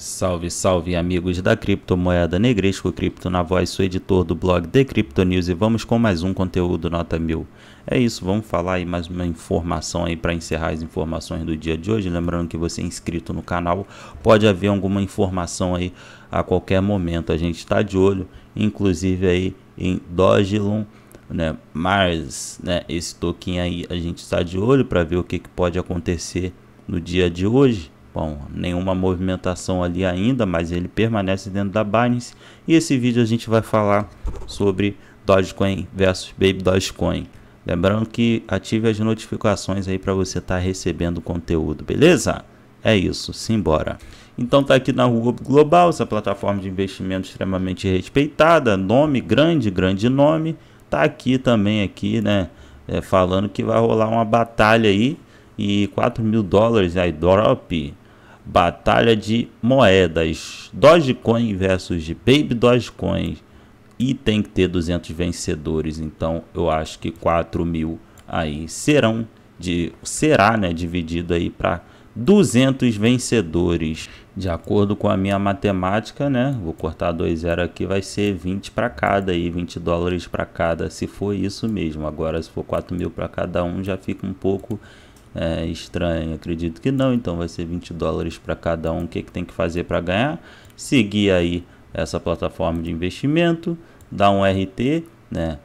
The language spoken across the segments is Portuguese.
Salve, salve amigos da criptomoeda Negresco Cripto na voz, sou editor do blog The Crypto News e vamos com mais um conteúdo nota mil. É isso, vamos falar aí mais uma informação aí para encerrar as informações do dia de hoje. Lembrando que você é inscrito no canal, pode haver alguma informação aí a qualquer momento. A gente está de olho, inclusive aí em Dogelon, né? Mars, né? Esse token aí a gente está de olho para ver o que, que pode acontecer no dia de hoje Bom, nenhuma movimentação ali ainda, mas ele permanece dentro da Binance. E esse vídeo a gente vai falar sobre Dogecoin versus Baby Dogecoin. Lembrando que ative as notificações aí para você estar tá recebendo conteúdo, beleza? É isso, simbora. Então tá aqui na Rua Global, essa plataforma de investimento extremamente respeitada, nome grande, grande nome. Tá aqui também aqui, né, é, falando que vai rolar uma batalha aí e 4 mil dólares a drop. Batalha de moedas. Dogecoin versus Baby Dogecoin. E tem que ter 200 vencedores. Então eu acho que 4 mil aí serão de será né, dividido aí para 200 vencedores. De acordo com a minha matemática, né? Vou cortar dois zero aqui, vai ser 20 para cada aí 20 dólares para cada, se for isso mesmo. Agora, se for 4 mil para cada um, já fica um pouco é, estranho? Acredito que não, então vai ser 20 dólares para cada um. O que, que tem que fazer para ganhar? Seguir aí essa plataforma de investimento, dar um RT, né?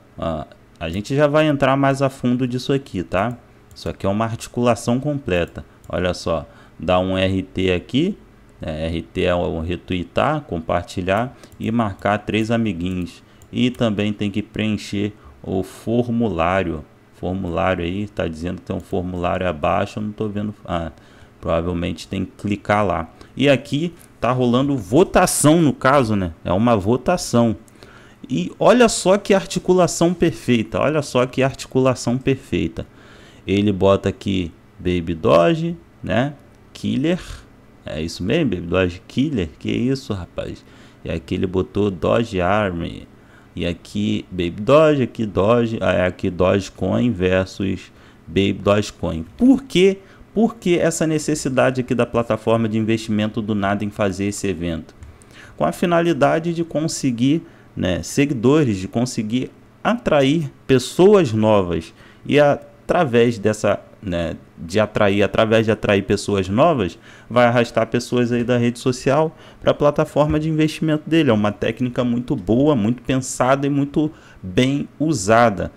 a gente já vai entrar mais a fundo disso aqui, tá? Isso aqui é uma articulação completa. Olha só, dá um RT aqui, né? RT é um retweetar, compartilhar e marcar três amiguinhos. E também tem que preencher o formulário formulário aí, está dizendo que tem um formulário abaixo, eu não estou vendo. Ah, provavelmente tem que clicar lá. E aqui tá rolando votação no caso, né? É uma votação. E olha só que articulação perfeita, olha só que articulação perfeita. Ele bota aqui Baby Doge, né? Killer. É isso mesmo, Baby Doge Killer? Que isso, rapaz? E aqui ele botou Doge Army. E aqui Baby Doge, aqui Doge, ah, é aqui Dogecoin versus Baby Coin Por quê? Porque essa necessidade aqui da plataforma de investimento do nada em fazer esse evento? Com a finalidade de conseguir né, seguidores, de conseguir atrair pessoas novas e através dessa né, de atrair, através de atrair pessoas novas, vai arrastar pessoas aí da rede social para a plataforma de investimento dele. É uma técnica muito boa, muito pensada e muito bem usada.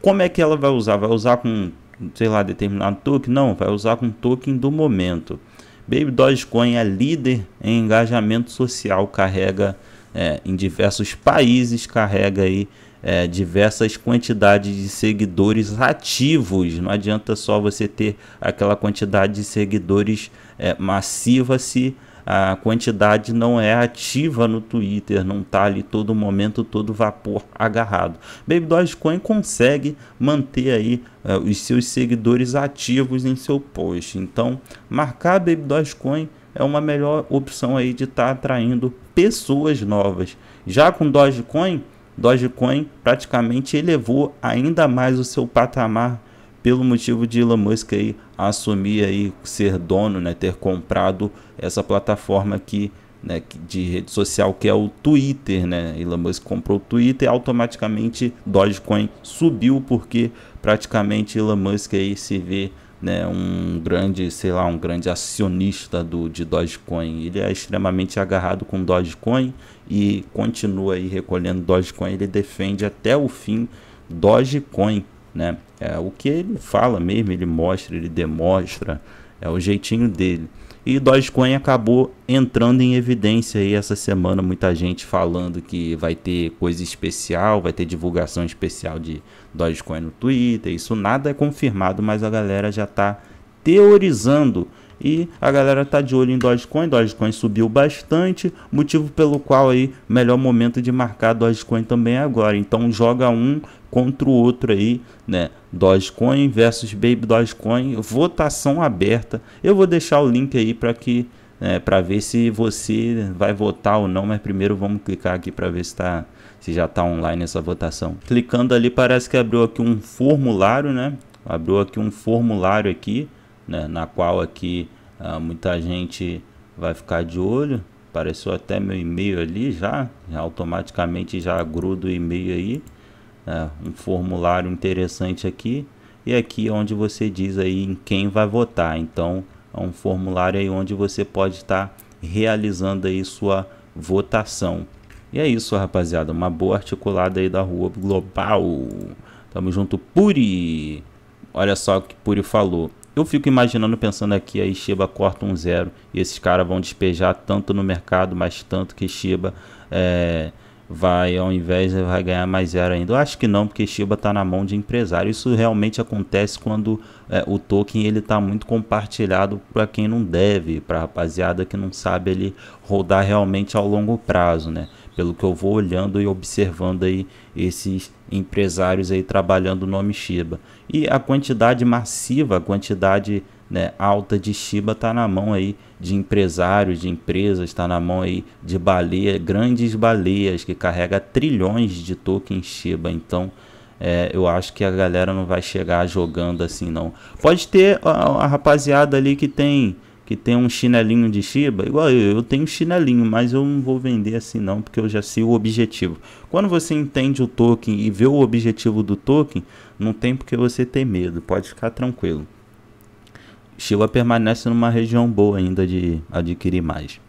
Como é que ela vai usar? Vai usar com, sei lá, determinado token? Não, vai usar com token do momento. Baby Dogecoin é líder em engajamento social, carrega é, em diversos países, carrega aí é, diversas quantidades de seguidores ativos. Não adianta só você ter aquela quantidade de seguidores é, massiva se a quantidade não é ativa no Twitter, não está ali todo momento, todo vapor agarrado. Baby Dogecoin consegue manter aí uh, os seus seguidores ativos em seu post. Então, marcar Baby Dogecoin é uma melhor opção aí de estar tá atraindo pessoas novas. Já com Dogecoin, Dogecoin praticamente elevou ainda mais o seu patamar pelo motivo de Elon Musk aí assumir aí ser dono, né, ter comprado essa plataforma aqui né, de rede social que é o Twitter, né? Elon Musk comprou o Twitter e automaticamente Dogecoin subiu porque praticamente Elon Musk aí se vê né, um grande, sei lá, um grande acionista do, de Dogecoin. Ele é extremamente agarrado com Dogecoin e continua aí recolhendo Dogecoin. Ele defende até o fim Dogecoin, né? É o que ele fala mesmo, ele mostra, ele demonstra é o jeitinho dele. E Dogecoin acabou entrando em evidência aí essa semana, muita gente falando que vai ter coisa especial, vai ter divulgação especial de Dogecoin no Twitter. Isso nada é confirmado, mas a galera já está teorizando e a galera tá de olho em Dogecoin, Dogecoin subiu bastante, motivo pelo qual aí melhor momento de marcar Dogecoin também é agora. Então joga um contra o outro aí, né? Dogecoin versus Baby Dogecoin, votação aberta. Eu vou deixar o link aí para que é, né, para ver se você vai votar ou não, mas primeiro vamos clicar aqui para ver se tá se já tá online essa votação. Clicando ali parece que abriu aqui um formulário, né? Abriu aqui um formulário aqui né, na qual aqui ah, muita gente vai ficar de olho. Apareceu até meu e-mail ali já, já automaticamente já gruda o e-mail aí. Né, um formulário interessante aqui. E aqui é onde você diz aí em quem vai votar. Então é um formulário aí onde você pode estar tá realizando aí sua votação. E é isso, rapaziada. Uma boa articulada aí da rua global. Tamo junto, Puri. Olha só o que Puri falou. Eu fico imaginando, pensando aqui, aí Shiba corta um zero e esses caras vão despejar tanto no mercado, mas tanto que Shiba é, vai, ao invés, vai ganhar mais zero ainda. Eu acho que não, porque Shiba está na mão de empresário. Isso realmente acontece quando é, o token ele está muito compartilhado para quem não deve, para rapaziada que não sabe ele rodar realmente ao longo prazo, né? pelo que eu vou olhando e observando aí esses empresários aí trabalhando no nome Shiba. E a quantidade massiva, a quantidade né, alta de Shiba está na mão aí de empresários, de empresas, está na mão aí de baleia, grandes baleias que carrega trilhões de tokens Shiba. Então, é, eu acho que a galera não vai chegar jogando assim, não. Pode ter a, a rapaziada ali que tem que tem um chinelinho de Shiba, igual eu, eu tenho chinelinho, mas eu não vou vender assim não, porque eu já sei o objetivo. Quando você entende o token e vê o objetivo do token, não tem porque você ter medo, pode ficar tranquilo. Shiba permanece numa região boa ainda de adquirir mais.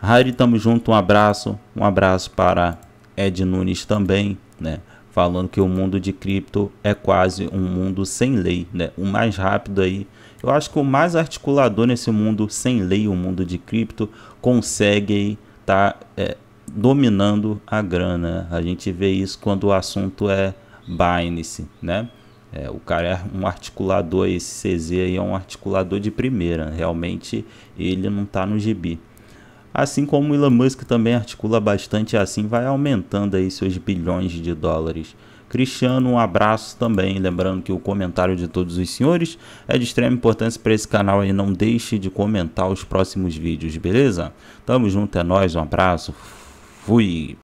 Harry, tamo junto, um abraço, um abraço para Ed Nunes também, né? falando que o mundo de cripto é quase um mundo sem lei, né? O mais rápido aí. Eu acho que o mais articulador nesse mundo sem lei, o mundo de cripto, consegue estar tá, é, dominando a grana. A gente vê isso quando o assunto é Binance, né? É, o cara é um articulador, esse CZ aí é um articulador de primeira. Realmente ele não está no gibi assim como Elon Musk também articula bastante é assim vai aumentando aí seus bilhões de dólares. Cristiano, um abraço também. Lembrando que o comentário de todos os senhores é de extrema importância para esse canal e não deixe de comentar os próximos vídeos, beleza? Tamo junto, é nóis, um abraço, fui!